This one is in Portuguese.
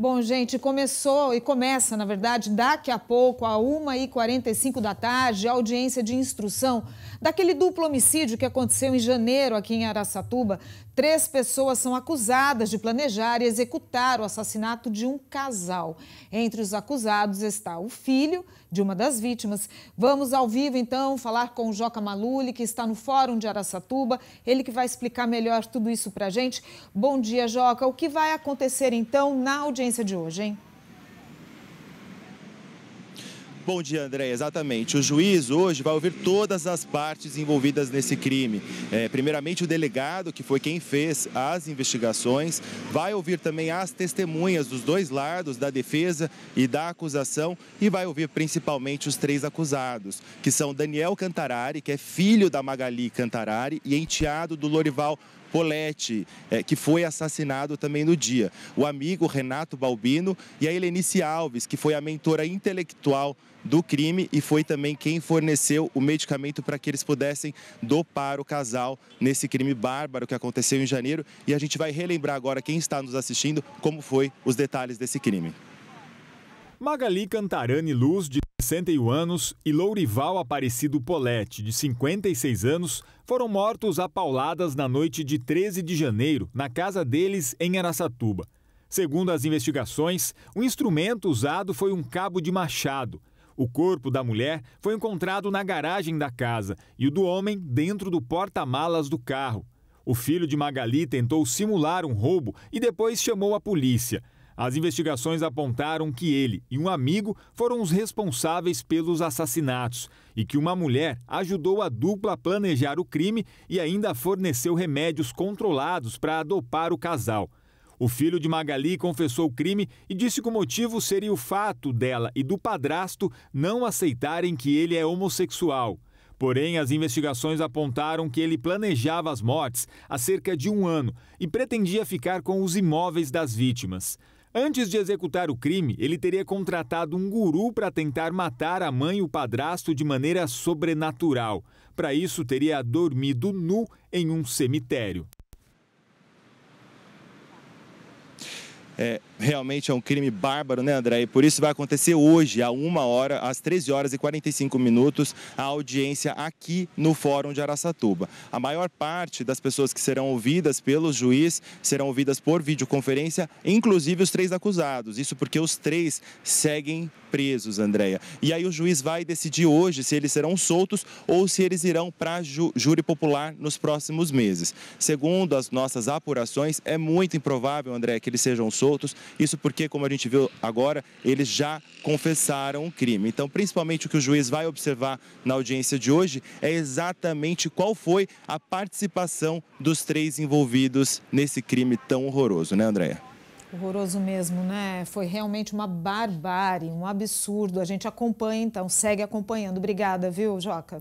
Bom, gente, começou e começa, na verdade, daqui a pouco, a 1h45 da tarde, a audiência de instrução daquele duplo homicídio que aconteceu em janeiro aqui em Araçatuba. Três pessoas são acusadas de planejar e executar o assassinato de um casal. Entre os acusados está o filho de uma das vítimas. Vamos ao vivo, então, falar com o Joca Maluli, que está no Fórum de Araçatuba. Ele que vai explicar melhor tudo isso para gente. Bom dia, Joca. O que vai acontecer, então, na audiência? audiência de hoje, hein? Bom dia, André. Exatamente. O juiz hoje vai ouvir todas as partes envolvidas nesse crime. É, primeiramente, o delegado, que foi quem fez as investigações, vai ouvir também as testemunhas dos dois lados, da defesa e da acusação, e vai ouvir principalmente os três acusados, que são Daniel Cantarari, que é filho da Magali Cantarari e enteado do Lorival Poletti, é, que foi assassinado também no dia, o amigo Renato Balbino e a Helenice Alves, que foi a mentora intelectual do crime e foi também quem forneceu o medicamento para que eles pudessem dopar o casal nesse crime bárbaro que aconteceu em janeiro. E a gente vai relembrar agora quem está nos assistindo como foi os detalhes desse crime. Magali Cantarani Luz, de 61 anos, e Lourival Aparecido Polete, de 56 anos, foram mortos a pauladas na noite de 13 de janeiro, na casa deles em Araçatuba. Segundo as investigações, o instrumento usado foi um cabo de machado. O corpo da mulher foi encontrado na garagem da casa e o do homem dentro do porta-malas do carro. O filho de Magali tentou simular um roubo e depois chamou a polícia. As investigações apontaram que ele e um amigo foram os responsáveis pelos assassinatos e que uma mulher ajudou a dupla a planejar o crime e ainda forneceu remédios controlados para adopar o casal. O filho de Magali confessou o crime e disse que o motivo seria o fato dela e do padrasto não aceitarem que ele é homossexual. Porém, as investigações apontaram que ele planejava as mortes há cerca de um ano e pretendia ficar com os imóveis das vítimas. Antes de executar o crime, ele teria contratado um guru para tentar matar a mãe e o padrasto de maneira sobrenatural. Para isso, teria dormido nu em um cemitério. é, realmente é um crime bárbaro, né, André? E por isso vai acontecer hoje, a uma hora, às 13 horas e 45 minutos, a audiência aqui no Fórum de Araçatuba. A maior parte das pessoas que serão ouvidas pelo juiz serão ouvidas por videoconferência, inclusive os três acusados. Isso porque os três seguem presos, Andréia. E aí o juiz vai decidir hoje se eles serão soltos ou se eles irão para ju júri popular nos próximos meses. Segundo as nossas apurações, é muito improvável, André, que eles sejam soltos isso porque, como a gente viu agora, eles já confessaram o crime. Então, principalmente o que o juiz vai observar na audiência de hoje é exatamente qual foi a participação dos três envolvidos nesse crime tão horroroso, né, Andréia? Horroroso mesmo, né? Foi realmente uma barbárie, um absurdo. A gente acompanha, então, segue acompanhando. Obrigada, viu, Joca?